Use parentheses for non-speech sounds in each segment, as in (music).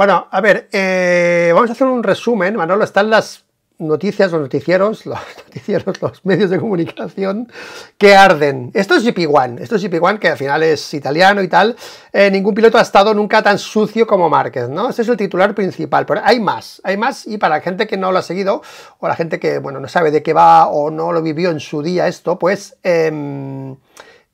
Bueno, a ver, eh, vamos a hacer un resumen, Manolo, están las noticias, los noticieros, (laughs) los noticieros, los medios de comunicación que arden. Esto es GP1, esto es GP1 que al final es italiano y tal. Eh, ningún piloto ha estado nunca tan sucio como Márquez, ¿no? Ese es el titular principal, pero hay más, hay más y para la gente que no lo ha seguido o la gente que, bueno, no sabe de qué va o no lo vivió en su día esto, pues... Em,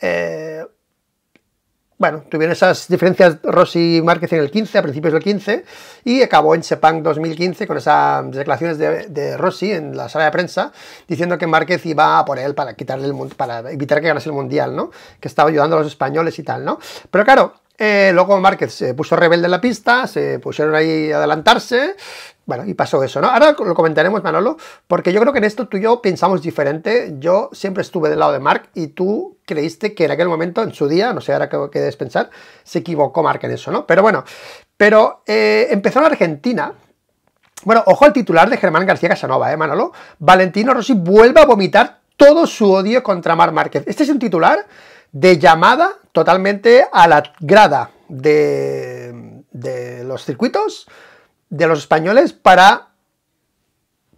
eh, bueno, tuvieron esas diferencias Rossi y Márquez en el 15, a principios del 15, y acabó en Sepang 2015 con esas declaraciones de, Rossi en la sala de prensa, diciendo que Márquez iba a por él para, quitarle el, para evitar que ganase el Mundial, ¿no? Que estaba ayudando a los españoles y tal, ¿no? Pero claro, eh, luego Márquez se puso rebelde en la pista, se pusieron ahí a adelantarse, bueno, y pasó eso, ¿no? Ahora lo comentaremos, Manolo, porque yo creo que en esto tú y yo pensamos diferente. Yo siempre estuve del lado de Marc y tú creíste que en aquel momento, en su día, no sé ahora qué debes pensar, se equivocó Mark en eso, ¿no? Pero bueno, pero eh, empezó en Argentina, bueno, ojo al titular de Germán García Casanova, ¿eh, Manolo? Valentino Rossi vuelve a vomitar todo su odio contra Mar Márquez. Este es un titular de llamada totalmente a la grada de, los circuitos de los españoles para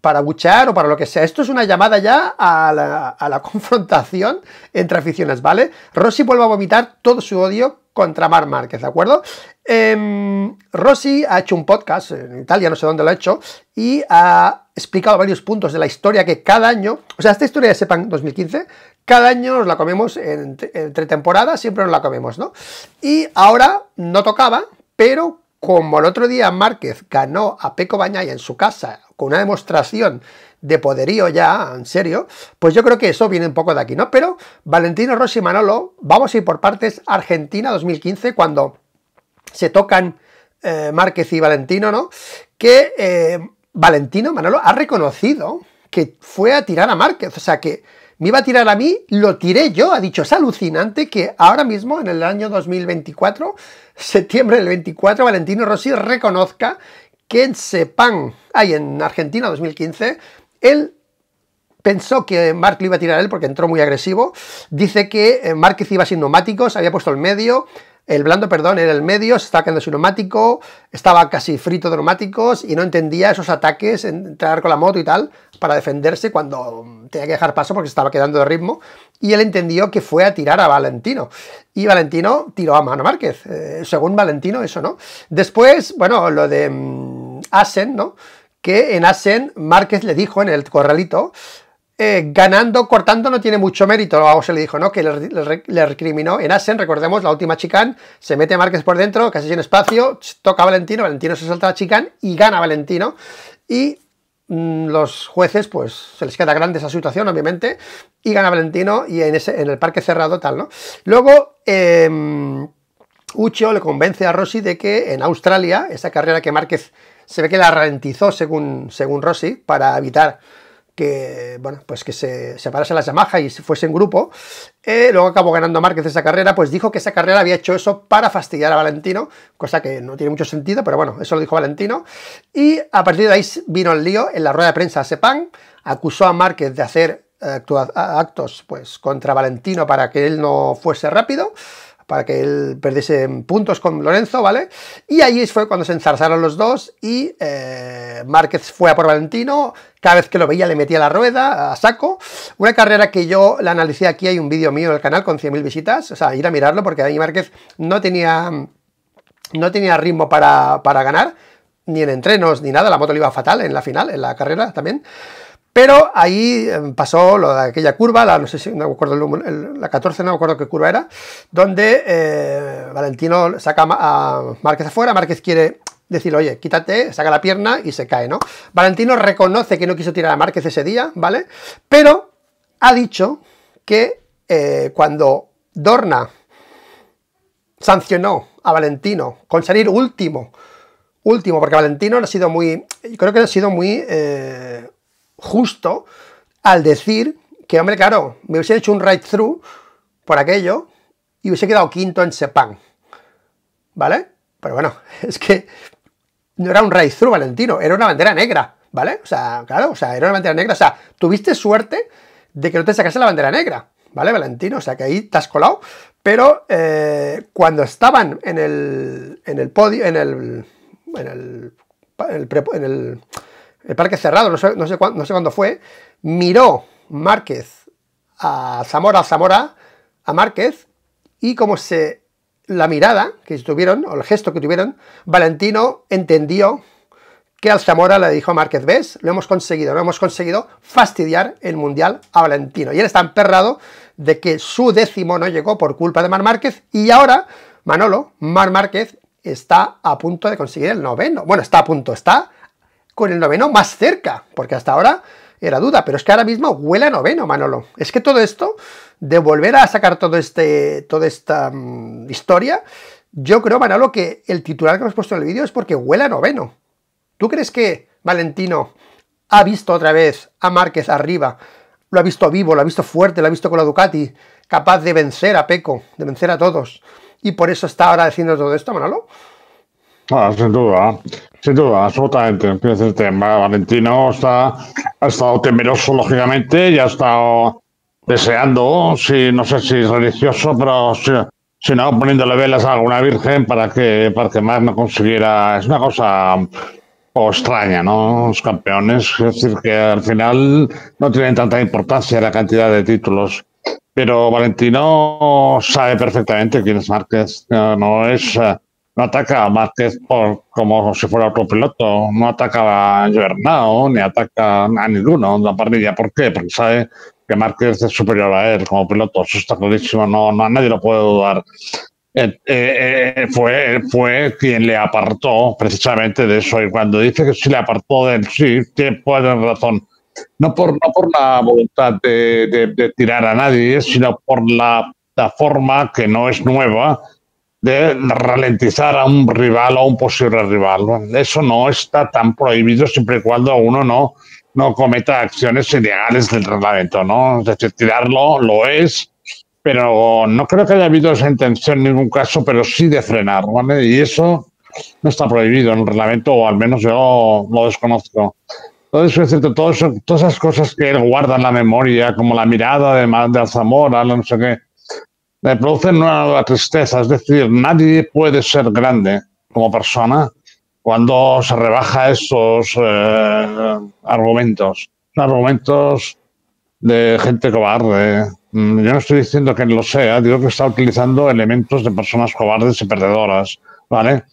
para buchar o para lo que sea. Esto es una llamada ya a la, (laughs) confrontación entre aficiones, ¿vale? Rossi vuelve a vomitar todo su odio contra Mar Márquez, ¿de acuerdo? Em, Rossi ha hecho un podcast en Italia, no sé dónde lo ha hecho, y ha explicado varios puntos de la historia que cada año, o sea, esta historia de SEPAN 2015, cada año nos la comemos entre temporadas, siempre nos la comemos, ¿no? Y ahora no tocaba, pero como el otro día Márquez ganó a Peco Bañaya en su casa con una demostración de poderío ya, en serio, pues yo creo que eso viene un poco de aquí, ¿no? Pero Valentino Rossi Manolo, vamos a ir por partes, Argentina 2015, cuando se tocan eh, Márquez y Valentino, ¿no? Que... Eh, Valentino Manolo ha reconocido que fue a tirar a Márquez, o sea que me iba a tirar a mí, lo tiré yo, ha dicho, es alucinante que ahora mismo, en el año 2024, septiembre del 24, Valentino Rossi reconozca que en SEPAN, ahí en Argentina 2015, él pensó que Márquez lo iba a tirar a él porque entró muy agresivo, dice que eh, Márquez iba sin neumáticos, había puesto el medio, el blando, perdón, era el medio, se estaba quedando sin neumático, estaba casi frito de neumáticos y no entendía esos ataques, entrar con la moto y tal, para defenderse cuando mm, tenía que dejar paso porque se estaba quedando de ritmo. Y él entendió que fue a tirar a Valentino. Y Valentino tiró a Mano Márquez, eh, según Valentino, eso, ¿no? Después, bueno, lo de mm, Asen, ¿no? Que en Asen Márquez le dijo en el corralito, eh, ganando, cortando no tiene mucho mérito, o se le dijo, ¿no? Que le, recriminó en Asen, recordemos, la última chicán: se mete Márquez por dentro, casi sin espacio, toca a Valentino, Valentino se salta a la chicán y gana Valentino. Y mm, los jueces, pues se les queda grande esa situación, obviamente, y gana Valentino y en, el parque cerrado tal, ¿no? Luego... Eh, em, Ucho le convence a Rossi de que en Australia, esa carrera que Márquez se ve que la ralentizó según, según Rossi para evitar que, bueno, pues que se separase la Yamaha y se fuese en grupo. Eh, luego acabó ganando Márquez esa carrera, pues dijo que esa carrera había hecho eso para fastidiar a Valentino, cosa que no tiene mucho sentido, pero bueno, eso lo dijo Valentino. Y a partir de ahí vino el lío en la rueda de prensa Sepan, acusó a Márquez de hacer eh, actos pues, contra Valentino para que él no fuese rápido para que él perdiese puntos con Lorenzo, ¿vale? Y ahí fue cuando se enzarzaron los dos y eh, Márquez fue a por Valentino, cada vez que lo veía le metía la rueda a saco. Una carrera que yo la analicé aquí, hay un vídeo mío en el canal con 100.000 visitas, o sea, ir a mirarlo porque ahí Márquez no tenía, no tenía ritmo para, para ganar, ni en entrenos, ni nada, la moto le iba fatal en la final, en la carrera también. Pero ahí em, pasó lo de aquella curva, la, no sé si no acuerdo la 14, no me acuerdo qué curva era, donde eh, Valentino saca a Márquez afuera, Márquez quiere decir, oye, quítate, saca la pierna y se cae, ¿no? Valentino reconoce que no quiso tirar a Márquez ese día, ¿vale? Pero ha dicho que eh, cuando Dorna sancionó a Valentino con salir último, último, porque Valentino no ha sido muy, creo que ha sido muy... Eh, justo al decir que, hombre, claro, me hubiese hecho un right-through por aquello y hubiese quedado quinto en Sepang. ¿Vale? Pero bueno, (laughs) es que no era un right-through, Valentino, era una bandera negra, ¿vale? O sea, claro, o sea, era una bandera negra. O sea, tuviste suerte de que no te sacase la bandera negra, ¿vale, Valentino? O sea, que ahí te has colado. Pero eh, cuando estaban en el, en el podio, en el, en el, en el, en el el parque cerrado, no sé, cuándo, fue, miró Márquez a Zamora, Zamora, a Márquez, y como se la mirada que tuvieron, o el gesto que tuvieron, Valentino entendió que al Zamora le dijo a Márquez, ves, lo hemos conseguido, lo hemos conseguido fastidiar el Mundial a Valentino. Y él está emperrado de que su décimo no llegó por culpa de Mar Márquez, y ahora Manolo, Mar Márquez, está a punto de conseguir el noveno. Bueno, está a punto, está con el noveno más cerca, porque hasta ahora era duda, pero es que ahora mismo huele noveno, Manolo. Es que todo esto, de volver a sacar todo este, toda esta mm, historia, yo creo, Manolo, que el titular que hemos puesto en el vídeo es porque huele noveno. ¿Tú crees que Valentino ha visto otra vez a Márquez arriba? Lo ha visto vivo, lo ha visto fuerte, lo ha visto con la Ducati, capaz de vencer a Peco, de vencer a todos. Y por eso está ahora haciendo todo esto, Manolo. Ah, sin duda, sin duda, absolutamente. el tema. Valentino está, ha estado temeroso, lógicamente, y ha estado deseando, si, no sé si es religioso, pero si, no, poniéndole velas a alguna virgen para que, para que más no consiguiera. Es una cosa oh, extraña, ¿no? Los campeones, es decir, que al final no tienen tanta importancia la cantidad de títulos. Pero Valentino sabe perfectamente quién es Márquez. No es. Eh, no ataca a Márquez por, como si fuera otro piloto, no ataca a Gernao, ni ataca a ninguno en la parrilla. ¿Por qué? Porque sabe que Márquez es superior a él como piloto, eso está clarísimo, no, no nadie lo puede dudar. Eh, eh, eh, fue, fue quien le apartó precisamente de eso. Y cuando dice que sí le apartó de él, sí, puede razón. No por, no por la voluntad de, tirar a nadie, sino por la, la forma que no es nueva de ralentizar a un rival o a un posible rival. Eso no está tan prohibido siempre y cuando uno no, no cometa acciones ilegales del reglamento, ¿no? Es decir, tirarlo lo es, pero no creo que haya habido esa intención en ningún caso, pero sí de frenar, ¿vale? Y eso no está prohibido en el reglamento, o al menos yo lo desconozco. Entonces, es cierto, todo todas esas cosas que él guarda en la memoria, como la mirada de, de Alzamora, no sé qué, me producen una nueva tristeza. Es decir, nadie puede ser grande como persona cuando se rebaja esos eh, argumentos. Argumentos de gente cobarde. Mm, yo no estoy diciendo que lo sea, digo que está utilizando elementos de personas cobardes y perdedoras, ¿vale?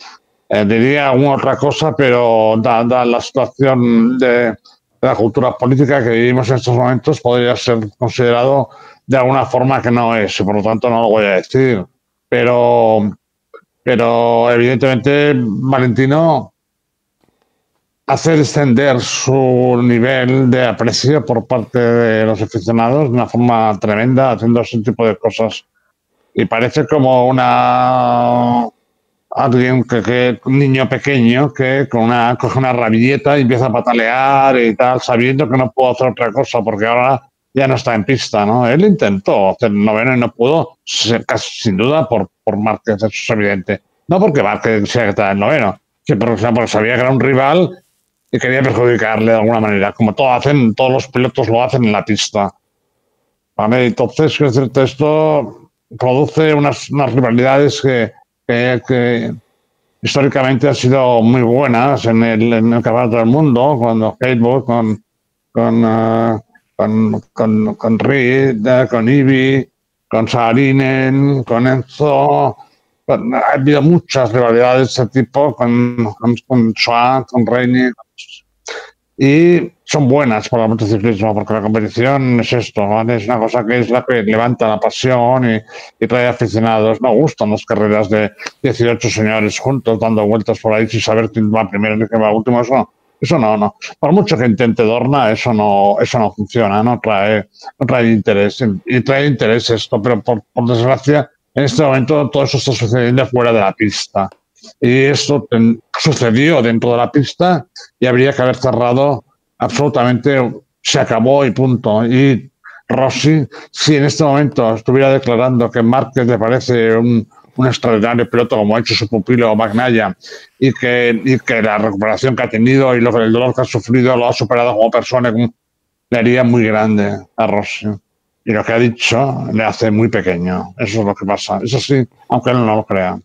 Eh, diría alguna otra cosa, pero dada la situación de la cultura política que vivimos en estos momentos, podría ser considerado de alguna forma que no es, por lo tanto no lo voy a decir. Pero, pero evidentemente Valentino hace descender su nivel de aprecio por parte de los aficionados de una forma tremenda, haciendo ese tipo de cosas. Y parece como una alguien que, que, un niño pequeño que con una coge una rabilleta y empieza a patalear y tal, sabiendo que no puedo hacer otra cosa porque ahora ya no está en pista, ¿no? Él intentó hacer noveno y no pudo, casi sin duda, por, por eso es evidente. No porque Márquez sea que está en noveno, sino porque sabía que era un rival y quería perjudicarle de alguna manera, como todo hacen, todos los pilotos lo hacen en la pista. Entonces, esto produce unas, rivalidades que, que, históricamente han sido muy buenas en el, en el campeonato del mundo, cuando Hatebook con, con ah, con, con, con Reed, con Ibi, con Sarinen, con Enzo. ha habido muchas rivalidades de este tipo con, con, con Schwab, con Reini. Y son buenas para el motociclismo, porque la competición es esto, Es una cosa que es la que levanta la pasión y, y trae aficionados. Me gustan las carreras de 18 señores juntos dando vueltas por ahí sin saber quién va primero y quién va último. Eso eso no, no. Por mucho que intente Dorna, eso no, eso no funciona, no trae, trae interés. Y trae interés esto, pero por, desgracia, en este momento todo eso está sucediendo fuera de la pista. Y esto sucedió dentro de la pista y habría que haber cerrado absolutamente, se acabó y punto. Y Rossi, si en este momento estuviera declarando que Márquez le parece un, un extraordinario piloto como ha hecho su pupilo Magnaya y que, y que la recuperación que ha tenido y lo, el dolor que ha sufrido lo ha superado como persona con una herida muy grande a Rossi. Y lo que ha dicho le hace muy pequeño. Eso es lo que pasa. Eso sí, aunque él no lo crea.